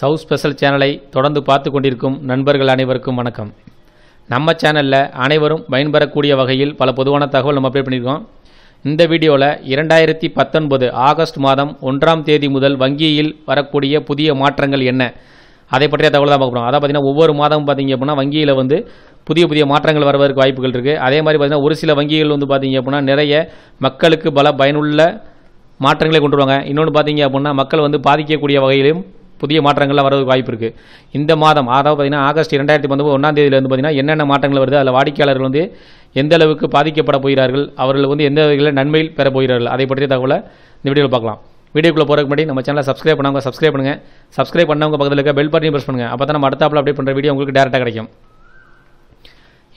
சவுஸ் special சேனலை தொடர்ந்து பார்த்து கொண்டிருக்கும் நண்பர்கள் அனைவருக்கும் வணக்கம் நம்ம சேனலில் அனைவரும் பயன்பெறக்கூடிய வகையில் பல பொதுவான தகவல் நம்ம அப்டேட் பண்ணியிருக்கோம் இந்த வீடியோவில் இரண்டாயிரத்தி பத்தொன்பது ஆகஸ்ட் மாதம் ஒன்றாம் தேதி முதல் வங்கியில் வரக்கூடிய புதிய மாற்றங்கள் என்ன அதை பற்றிய தகவல் தான் பார்க்குறோம் அதை அதான் பார்த்திங்கன்னா ஒவ்வொரு மாதமும் பார்த்திங்க அப்படின்னா வங்கியில் வந்து புதிய புதிய மாற்றங்கள் வருவதற்கு வாய்ப்புகள் இருக்குது அதே மாதிரி பார்த்திங்கன்னா ஒரு சில வங்கிகள் வந்து பார்த்திங்க அப்படின்னா நிறைய மக்களுக்கு பல பயனுள்ள மாற்றங்களை கொண்டு வருவாங்க இன்னொன்று பார்த்திங்க அப்படின்னா மக்கள் வந்து பாதிக்கக்கூடிய வகையிலும் புதிய மாற்றங்கள்லாம் வரதுக்கு வாய்ப்பு இருக்குது இந்த மாதம் அதாவது பார்த்தீங்கன்னா ஆகஸ்ட் இரண்டாயிரத்தி பத்தொம்பது ஒன்றாம் தேதியிலேருந்து பார்த்தீங்கன்னா என்னென்ன மாற்றங்கள் வருது அதில் வாடிக்கையாளர்கள் வந்து எந்த அளவுக்கு பாதிக்கப்பட போகிறார்கள் அவர்கள் வந்து எந்த வகையில் நன்மையில் பெற போகிறார்கள் அதை பற்றிய தகவலை இந்த வீடியோவில் பார்க்கலாம் வீடியோக்குள்ளே போகிறதுக்கு முன்னாடி நம்ம சேனலை சப்ஸ்கிரைப் பண்ணுவாங்க சப்ஸ்கிரைப் பண்ணுங்கள் சப்ஸ்கிரைப் பண்ணவங்க பக்கத்தில் இருக்க பெல் பட்டனையும் ப்ரெஸ் பண்ணுங்கள் அப்போ தான் நம்ம அடுத்த அப்டேட் பண்ணுற வீடியோ உங்களுக்கு டேரெக்டாக கிடைக்கும்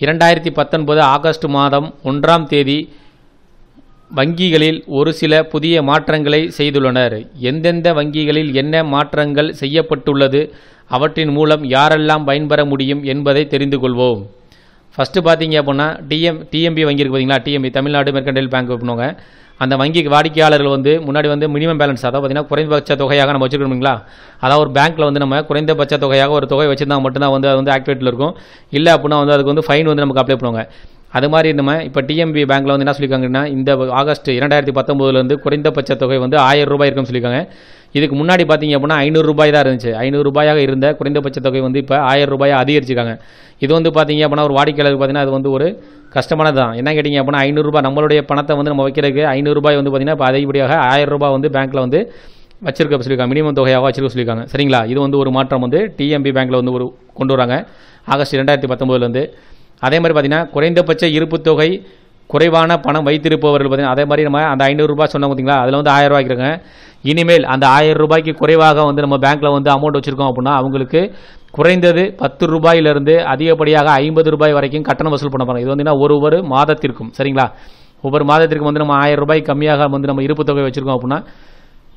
இரண்டாயிரத்தி பத்தொன்பது ஆகஸ்ட் மாதம் ஒன்றாம் தேதி வங்கிகளில் ஒரு சில புதிய மாற்றங்களை செய்துள்ளனர் எந்தெந்த வங்கிகளில் என்ன மாற்றங்கள் செய்யப்பட்டுள்ளது அவற்றின் மூலம் யாரெல்லாம் பயன்பெற முடியும் என்பதை தெரிந்து கொள்வோம் ஃபஸ்ட்டு பார்த்தீங்க அப்படின்னா டிஎம் டிஎம்பி வங்கி இருக்குது பார்த்தீங்களா டிஎம்பி தமிழ்நாடு மெர்கண்டல் பேங்க் பண்ணுவாங்க அந்த வங்கிக்கு வாடிக்கையாளர்கள் வந்து முன்னாடி வந்து மினிமம் பேலன்ஸ் அதாவது பார்த்தீங்கன்னா குறைந்தபட்ச தொகையாக நம்ம வச்சுருக்கணுங்களா அதாவது ஒரு பேங்க்கில் வந்து நம்ம குறைந்தபட்ச தொகையாக ஒரு தொகை வச்சுருந்தா மட்டும்தான் வந்து அது வந்து ஆக்டிவேட்டில் இருக்கும் இல்லை அப்படின்னா வந்து அதுக்கு வந்து ஃபைன் வந்து நமக்கு அப்ளை பண்ணுவாங்க அது மாதிரி நம்ம இப்போ டிஎம்பி பேங்க்கில் வந்து என்ன சொல்லியிருக்காங்கன்னா இந்த ஆகஸ்ட் இரண்டாயிரத்தி பத்தொம்போதுலேருந்து குறைந்தபட்ச தொகை வந்து ஆயிரம் ரூபாய் இருக்குன்னு சொல்லியிருக்காங்க இதுக்கு முன்னாடி பார்த்தீங்க அப்படின்னா ஐநூறு ரூபாய் தான் இருந்துச்சு ஐநூறு ரூபாயாக இருந்த குறைந்தபட்ச தொகை வந்து இப்போ ஆயிரம் ரூபாயாக அதிகரிச்சிருக்காங்க இது வந்து பார்த்தீங்க அப்படின்னா ஒரு வாடிக்கையாளருக்கு பார்த்தீங்கன்னா அது வந்து ஒரு கஷ்டமானது தான் என்ன கேட்டிங்க அப்படின்னா ஐநூறுரூபா நம்மளுடைய பணத்தை வந்து நம்ம வைக்கிறதுக்கு ஐநூறுரூபாய் வந்து பார்த்திங்கன்னா இப்போ அதிகப்படியாக ஆயிரம் ரூபாய் வந்து பேங்க்கில் வந்து வச்சிருக்க சொல்லியிருக்காங்க மினிமம் தொகையாக வச்சிருக்க சொல்லியிருக்காங்க சரிங்களா இது வந்து ஒரு மாற்றம் வந்து டிஎம்பி பேங்க்கில் வந்து ஒரு கொண்டு வராங்க ஆகஸ்ட் ரெண்டாயிரத்தி பத்தொம்போதுலேருந்து அதே மாதிரி பார்த்திங்கன்னா குறைந்தபட்ச இருப்பு தொகை குறைவான பணம் வைத்திருப்பவர்கள் பார்த்திங்கன்னா அதே மாதிரி நம்ம அந்த ஐநூறுரூபா சொன்னோம் பார்த்திங்களா அதில் வந்து ஆயிரம் ரூபாய்க்கு இருக்கேன் இனிமேல் அந்த ஆயிரம் ரூபாய்க்கு குறைவாக வந்து நம்ம பேங்க்கில் வந்து அமௌண்ட் வச்சுருக்கோம் அப்படின்னா அவங்களுக்கு குறைந்தது பத்து ரூபாயிலிருந்து அதிகப்படியாக ஐம்பது ரூபாய் வரைக்கும் கட்டணம் வசூல் பண்ண போகிறோம் இது வந்து ஒரு ஒரு மாதத்திற்கும் சரிங்களா ஒவ்வொரு மாதத்திற்கும் வந்து நம்ம ஆயிரம் ரூபாய் கம்மியாக வந்து நம்ம இருப்பு தொகை வச்சுருக்கோம் அப்படின்னா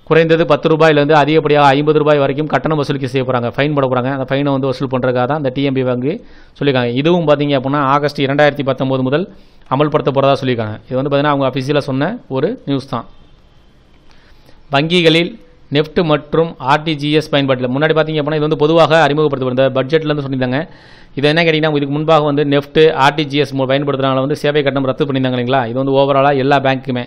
குறைந்தது பத்து ரூபாயிலேருந்து அதிகப்படியாக ஐம்பது ரூபாய் வரைக்கும் கட்டணம் வசூலிக்க செய்ய போகிறாங்க ஃபைன் போட போகிறாங்க அந்த ஃபைனை வந்து வசூல் பண்ணுறதுக்காக தான் அந்த டிஎம்பி வங்கி சொல்லியிருக்காங்க இதுவும் பார்த்தீங்க அப்படின்னா ஆகஸ்ட் இரண்டாயிரத்தி பத்தொம்போது முதல் அமல்படுத்த போகிறதா சொல்லியிருக்காங்க இது வந்து பார்த்திங்கன்னா அவங்க அஃபிஷியலாக சொன்ன ஒரு நியூஸ் தான் வங்கிகளில் நெஃப்ட் மற்றும் ஆர்டிஜிஎஸ் பயன்பாட்டில் முன்னாடி பார்த்தீங்க அப்படின்னா இது வந்து பொதுவாக அறிமுகப்படுத்தப்படும் இந்த பட்ஜெட்லேருந்து சொல்லியிருந்தாங்க இது என்ன கேட்டிங்கன்னா இதுக்கு முன்பாக வந்து நெஃப்ட் ஆர்டிஜிஎஸ் பயன்படுத்துகிறனால வந்து சேவை கட்டணம் ரத்து பண்ணியிருந்தாங்க இல்லைங்களா இது வந்து ஓவராலாக எல்லா பேங்க்குமே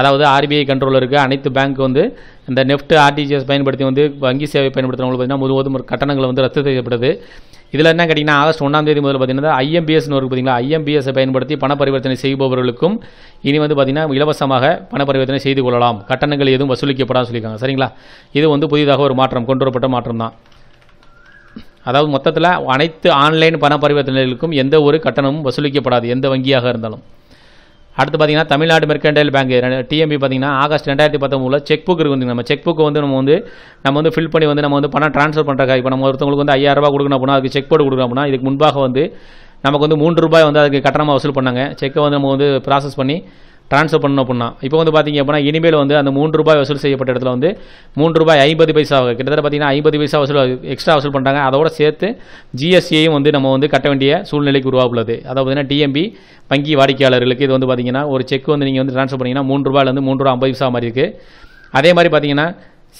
அதாவது ஆர்பிஐ கண்ட்ரோலில் இருக்க அனைத்து பேங்க் வந்து இந்த நெஃப்ட் ஆர்டிஜிஎஸ் பயன்படுத்தி வந்து வங்கி சேவை பயன்படுத்துகிறவங்களுக்கு பார்த்தீங்கன்னா முழுவதும் கட்டணங்கள் வந்து ரத்து செய்யப்படுது இதில் என்ன கேட்டிங்கன்னா ஆகஸ்ட் ஒன்றாம் தேதி முதல் பார்த்தீங்கன்னா ஐஎம்பிஎஸ்னு ஒரு பார்த்தீங்களா ஐஎம்பிஎஸை பயன்படுத்தி பண பரிவர்த்தனை செய்பவர்களுக்கும் இனி வந்து பார்த்திங்கன்னா இலவசமாக பண பரிவர்த்தனை செய்து கொள்ளலாம் கட்டணங்கள் எதுவும் வசூலிக்கப்படாது சொல்லியிருக்காங்க சரிங்களா இது வந்து புதிதாக ஒரு மாற்றம் கொண்டு வரப்பட்ட மாற்றம் தான் அதாவது மொத்தத்தில் அனைத்து ஆன்லைன் பண பரிவர்த்தனைகளுக்கும் எந்த ஒரு கட்டணமும் வசூலிக்கப்படாது எந்த வங்கியாக இருந்தாலும் அடுத்து பார்த்தீங்கன்னா தமிழ்நாடு மெர்கண்டைல் பேங்க் டிஎம்பி பார்த்தீங்கன்னா ஆகஸ்ட் ரெண்டாயிரத்தி பத்தொம்பதுல செக் புக் இருக்குது நம்ம செக் புக்கு வந்து நம்ம வந்து நம்ம வந்து ஃபில் பண்ணி வந்து நம்ம வந்து பணம் ட்ரான்ஸ்ஃபர் பண்ணுறாங்க இப்போ நம்ம ஒருத்தவங்களுக்கு வந்து ஐயாயிரம் ரூபா கொடுக்கணும் அப்படின்னா அதுக்கு செக் போட்டு கொடுக்கணும் அப்படின்னா இதுக்கு முன்பாக வந்து நமக்கு வந்து மூன்று ரூபாய் வந்து அதுக்கு கட்டணமாக வசூல் பண்ணாங்க செக்கை வந்து நம்ம வந்து ப்ராசஸ் பண்ணி ட்ரான்ஸ்ஃபர் பண்ணணும் அப்படின்னா இப்போ வந்து பார்த்திங்க அப்படின்னா இனிமேல் வந்து அந்த மூன்று ரூபாய் வசூல் செய்யப்பட்ட இடத்துல வந்து மூன்று ரூபாய் ஐம்பது பைசா கிட்டத்தட்ட பார்த்திங்கன்னா ஐம்பது பைசா வசூல் எக்ஸ்ட்ரா வசூல் பண்ணுறாங்க அதோட சேர்த்து ஜிஎஸ்டியையும் வந்து நம்ம வந்து கட்ட வேண்டிய சூழ்நிலைக்கு உருவாக்குள்ளது அதாவது பார்த்திங்கன்னா டிஎம்பி வங்கி வாடிக்கையாளர்களுக்கு இது வந்து பார்த்திங்கன்னா ஒரு செக் வந்து நீங்கள் வந்து ட்ரான்ஸ்ஃபர் பண்ணிங்கன்னா மூன்று ரூபாயிலேருந்து மூன்று ரூபா ஐம்பது பைசா மாதிரி இருக்குது அதே மாதிரி பார்த்திங்கன்னா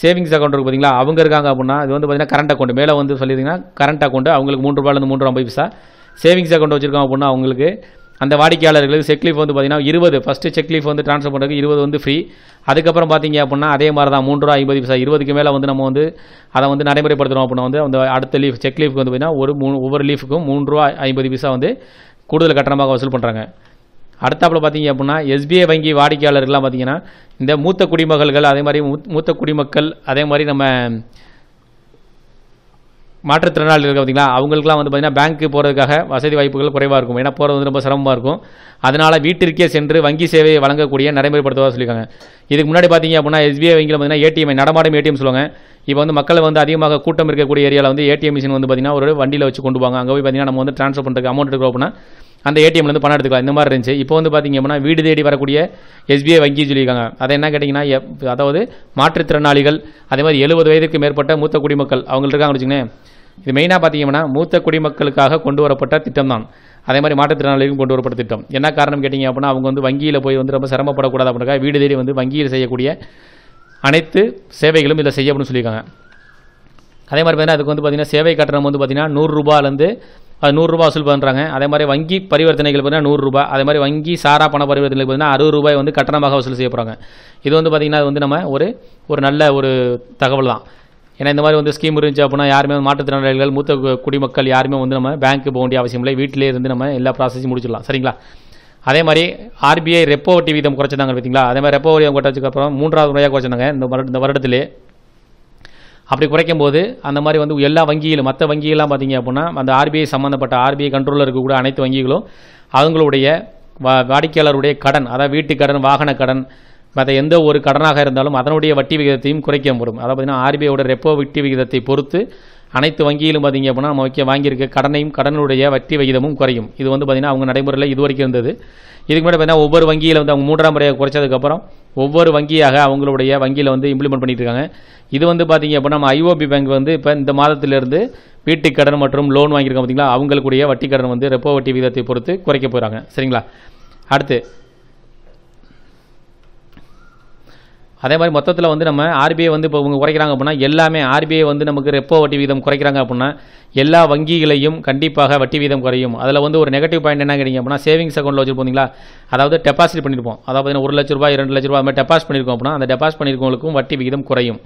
சேவிங்ஸ் அக்கௌண்ட் இருக்குது பார்த்தீங்களா அவங்க இருக்காங்க அப்படின்னா இது வந்து பார்த்திங்கன்னா கரண்ட் அக்கௌண்ட் மேலே வந்து சொல்லியிருந்தீங்கன்னா கரண்ட் அக்கௌண்ட் அவங்களுக்கு மூன்று ரூபாயிலேருந்து மூன்று ஐம்பது பைசா சேவிங்ஸ் அக்கௌண்ட் வச்சுருக்காங்க அப்படின்னா அவங்களுக்கு அந்த வாடிக்கையாளர்களுக்கு செக்லீஃப் வந்து பார்த்திங்கன்னா இருபது ஃபஸ்ட்டு செக்லீஃப் வந்து ட்ரான்ஸ்ஃபர் பண்ணுறதுக்கு இருபது வந்து ஃப்ரீ அதுக்கப்புறம் பார்த்தீங்க அப்படின்னா அதே மாதிரி தான் மூன்று ரூபா ஐம்பது பைசா இருபதுக்கு மேலே வந்து நம்ம வந்து அதை வந்து நடைமுறைப்படுத்துகிறோம் அப்படின்னா வந்து அந்த அடுத்த லீஃப் செக் லீஃப்க்கு வந்து பார்த்திங்கன்னா ஒரு மூணு ஒவ்வொரு லீஃபுக்கும் மூன்று ரூபா ஐம்பது பைசா வந்து கூடுதல் கட்டணமாக வசூல் பண்ணுறாங்க அடுத்தாப்பில் பார்த்தீங்க அப்படின்னா எஸ்பிஐ வங்கி வாடிக்கையாளர்கள்லாம் பார்த்தீங்கன்னா இந்த மூத்த குடிமகள்கள் அதே மாதிரி மூத்த குடிமக்கள் அதே மாதிரி நம்ம மாற்றுத்திறனாளிகள் பார்த்தீங்களா அவங்களுக்குலாம் வந்து பார்த்திங்கன்னா பேங்க்கு போகிறதுக்காக வசதி வாய்ப்புகள் குறைவாக இருக்கும் ஏன்னா போகிறது வந்து ரொம்ப சிரமமாக இருக்கும் அதனால் வீட்டிற்கே சென்று வங்கி சேவையை வழங்கக்கூடிய நடைமுறைப்படுத்துவதாக சொல்லியிருக்காங்க இதுக்கு முன்னாடி பார்த்தீங்க அப்படின்னா எஸ்பிஐ வங்கியில் பார்த்தீங்கன்னா ஏடிஎம் நடமாடும் ஏடிஎம் சொல்லுவாங்க இப்போ வந்து மக்கள் வந்து அதிகமாக கூட்டம் இருக்கக்கூடிய ஏரியாவில் வந்து ஏடிஎம் மிஷின் வந்து பார்த்திங்கன்னா ஒரு வண்டியில் வச்சு கொண்டு போவாங்க அங்கே போய் பார்த்திங்கன்னா நம்ம வந்து ட்ரான்ஸ்ஃபர் பண்ணுறதுக்கு அமௌண்ட் எடுக்கிறோம் அப்படின்னா அந்த ஏடிஎம்லேருந்து பணம் எடுத்துக்கலாம் இந்த மாதிரி இருந்துச்சு இப்போ வந்து பார்த்திங்க அப்படின்னா வீடு தேடி வரக்கூடிய எஸ்பிஐ வங்கி சொல்லியிருக்காங்க அதை என்ன கேட்டிங்கன்னா அதாவது மாற்றுத்திறனாளிகள் அதே மாதிரி எழுபது வயதுக்கு மேற்பட்ட மூத்த குடிமக்கள் அவங்களுக்கு இருக்காங்கன்னு வச்சுக்கோங்களேன் இது மெயினாக பார்த்தீங்கன்னா மூத்த குடிமக்களுக்காக கொண்டு வரப்பட்ட திட்டம் தான் அதே மாதிரி மாற்றுத்திறனாளிகளும் கொண்டு வரப்பட்ட திட்டம் என்ன காரணம் கேட்டிங்க அப்படின்னா அவங்க வந்து வங்கியில் போய் வந்து ரொம்ப சிரமப்படக்கூடாது அப்படின்னாக்கா வீடு தேடி வந்து வங்கியில் செய்யக்கூடிய அனைத்து சேவைகளும் இதில் செய்யப்படும் சொல்லியிருக்காங்க அதே மாதிரி பார்த்தீங்கன்னா அதுக்கு வந்து பார்த்திங்கன்னா சேவை கட்டணம் வந்து பார்த்திங்கன்னா நூறுரூபாலேருந்து அது நூறுரூபா வசூல் பண்ணுறாங்க அதே மாதிரி வங்கி பரிவர்த்தனைகள் பார்த்தீங்கன்னா நூறுரூபா அதே மாதிரி வங்கி சாரா பண பரிவர்த்தனைகள் பார்த்தீங்கன்னா அறுபது ரூபாய் வந்து கட்டணமாக வசூல் செய்ய போகிறாங்க இது வந்து பார்த்திங்கன்னா அது வந்து நம்ம ஒரு ஒரு நல்ல ஒரு தகவல் தான் ஏன்னா இந்த மாதிரி வந்து ஸ்கீம் இருந்துச்சு அப்படின்னா யாருமே மாற்றுத்திறனாளிகள் மூத்த குடிமக்கள் யாருமே வந்து நம்ம பேங்க்கு போக வேண்டிய அவசியம் இல்லை வீட்டிலே இருந்து நம்ம எல்லா ப்ராசஸையும் முடிச்சிடலாம் சரிங்களா அதே மாதிரி ஆர்பிஐ ரெப்போ வட்டி வீதம் குறைச்சிருந்தாங்க பார்த்தீங்களா அதே மாதிரி ரெப்போ வட்டி குறைச்சதுக்கப்புறம் மூன்றாவது முறையாக குறைச்சிருந்தாங்க இந்த வருட இந்த வருடத்திலே அப்படி குறைக்கும் போது அந்த மாதிரி வந்து எல்லா வங்கியிலும் மற்ற வங்கியெல்லாம் பார்த்திங்க அப்படின்னா அந்த ஆர்பிஐ சம்மந்தப்பட்ட ஆர்பிஐ கண்ட்ரோலில் இருக்கக்கூடிய அனைத்து வங்கிகளும் அவங்களுடைய வா வாடிக்கையாளருடைய கடன் அதாவது வீட்டு கடன் வாகன கடன் மற்ற எந்த ஒரு கடனாக இருந்தாலும் அதனுடைய வட்டி விகிதத்தையும் குறைக்க முடியும் அதாவது பார்த்திங்கன்னா ஆர்பிஐயோட ரெப்போ வட்டி விகிதத்தை பொறுத்து அனைத்து வங்கியிலும் பார்த்திங்க அப்படின்னா நம்ம வாங்கியிருக்க கடனையும் கடனுடைய வட்டி விகிதமும் குறையும் இது வந்து பார்த்திங்கன்னா அவங்க நடைமுறையில் இது வரைக்கும் இருந்தது இதுக்கு முன்னாடி பார்த்திங்கன்னா ஒவ்வொரு வங்கியில் வந்து அவங்க மூன்றாம் முறையை குறைச்சதுக்கப்புறம் ஒவ்வொரு வங்கியாக அவங்களுடைய வங்கியில் வந்து இம்ப்ளிமெண்ட் பண்ணிட்டு இருக்காங்க இது வந்து பார்த்தீங்க அப்படின்னா நம்ம ஐஓபி பேங்க் வந்து இப்போ இந்த மாதத்திலிருந்து வீட்டு கடன் மற்றும் லோன் வாங்கியிருக்கோம் பார்த்தீங்களா அவங்களுக்குடைய வட்டி கடன் வந்து ரெப்போ வட்டி விகிதத்தை பொறுத்து குறைக்க போகிறாங்க சரிங்களா அடுத்து அதே மாதிரி மொத்தத்தில் வந்து நம்ம ஆர்பிஐ வந்து இப்போ இவங்க குறைக்கிறாங்க அப்படின்னா எல்லாமே ஆர்பிஐ வந்து நமக்கு ரெப்போ வட்டி வீதம் குறைக்கிறாங்க அப்படின்னா எல்லா வங்கிகளையும் கண்டிப்பாக வட்டி வீதம் குறையும் அதில் வந்து ஒரு நெகட்டிவ் பாயிண்ட் என்ன கிடைக்கும் அப்படின்னா சேவிங்ஸ் அக்கௌண்ட்டில் வச்சுருப்போங்களா அதாவது டெபாசிட் பண்ணியிருப்போம் அதாவது ஒரு லட்ச ரூபாய் இரண்டு லட்ச ரூபாய் அது மாதிரி டெபாசிட் பண்ணியிருக்கோம் அப்படின்னா அந்த டெபாசிட் பண்ணியிருக்கவங்களுக்கும் வட்டி விகிதம் குறையும்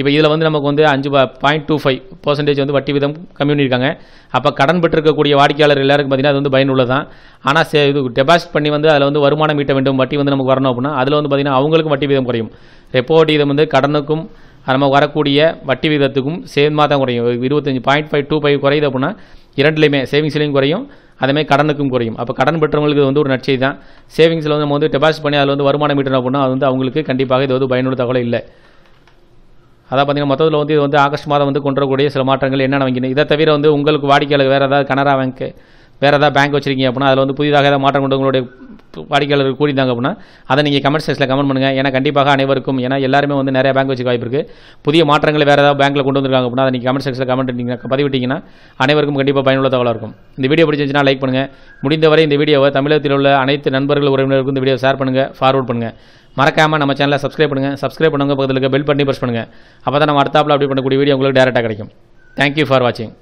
இப்போ இதில் வந்து நமக்கு வந்து அஞ்சு பாயிண்ட் டூ ஃபைவ் பர்சன்டேஜ் வந்து வட்டி விதம் கம்மி பண்ணியிருக்காங்க அப்போ கடன் பெற்றிருக்கக்கூடிய வாடிக்கையாளர் எல்லாருக்கும் பார்த்தீங்கன்னா அது வந்து பயனுள்ளது தான் ஆனால் சே இது டெபாசிட் பண்ணி வந்து அதில் வந்து வருமானம் ஈட்ட வேண்டும் வட்டி வந்து நமக்கு வரணும் அப்படின்னா அதில் வந்து பார்த்திங்கன்னா அவங்களுக்கும் வட்டி விதம் குறையும் ரெப்போ வட்டி விதம் வந்து கடனுக்கும் நம்ம வரக்கூடிய வட்டி விகிதத்துக்கும் சேர்ந்து தான் குறையும் இருபத்தஞ்சி பாயிண்ட் ஃபைவ் டூ ஃபைவ் குறையுது அப்படின்னா இரண்டுலேயுமே சேவிங்ஸ்லேயும் குறையும் அதேமாதிரி கடனுக்கும் குறையும் அப்போ கடன் பெற்றவங்களுக்கு இது வந்து ஒரு நட்சை தான் சேவிங்ஸில் வந்து நம்ம வந்து டெபாசிட் பண்ணி அதில் வந்து வருமானம் ஈட்டணும் அப்படின்னா அது வந்து அவங்களுக்கு கண்டிப்பாக இது வந்து பயனுள்ள தகவலை இல்லை அதான் பார்த்தீங்கன்னா மொத்தத்தில் வந்து இது வந்து ஆகஸ்ட் மாதம் வந்து கொண்டு வரக்கூடிய சில மாற்றங்கள் என்னென்ன வங்கினு இதை தவிர வந்து உங்களுக்கு வாடிக்கையாளர் வேறு ஏதாவது கனரா பேங்க் வேறு ஏதாவது பேங்க் வச்சிருக்கீங்க அப்படின்னா அதில் வந்து புதிதாக ஏதாவது மாற்றம் கொண்டு உங்களுடைய வாடிக்கையாளர் கூடிந்தாங்க அப்படின்னா அதை நீங்கள் கமெண்ட் செக்ஷனில் கமெண்ட் பண்ணுங்கள் ஏன்னா கண்டிப்பாக அனைவருக்கும் ஏன்னா எல்லாருமே வந்து நிறையா பேங்க் வச்சுக்க வாய்ப்பு இருக்குது புதிய மாற்றங்கள் வேறு ஏதாவது பேங்க்கில் கொண்டு வந்திருக்காங்க அப்படின்னா அதை நீங்கள் கமெண்ட் செக்ஷனில் கமெண்ட் நீங்கள் பதிவிட்டிங்கன்னா அனைவருக்கும் கண்டிப்பாக பயனுள்ள தகவலாக இருக்கும் இந்த வீடியோ பிடிச்சிருந்துச்சுன்னா லைக் பண்ணுங்கள் முடிந்தவரை இந்த வீடியோவை தமிழகத்தில் உள்ள அனைத்து நண்பர்கள் உறவினருக்கும் இந்த வீடியோ ஷேர் பண்ணுங்கள் ஃபார்வர்ட் பண்ணுங்கள் மறக்காமல் நம்ம சேனலை சப்ஸ்கிரைப் பண்ணுங்கள் சப்ஸ்கிரைப் பண்ணுங்கள் பக்கத்தில் இருக்க பெல் பண்ணி ப்ரெஸ் பண்ணுங்கள் அப்போ தான் நம்ம அடுத்தாப்பில் அப்படி பண்ணக்கூடிய வீடியோ உங்களுக்கு டேரெக்டாக கிடைக்கும் தேங்க்யூ ஃபார் வாட்சிங்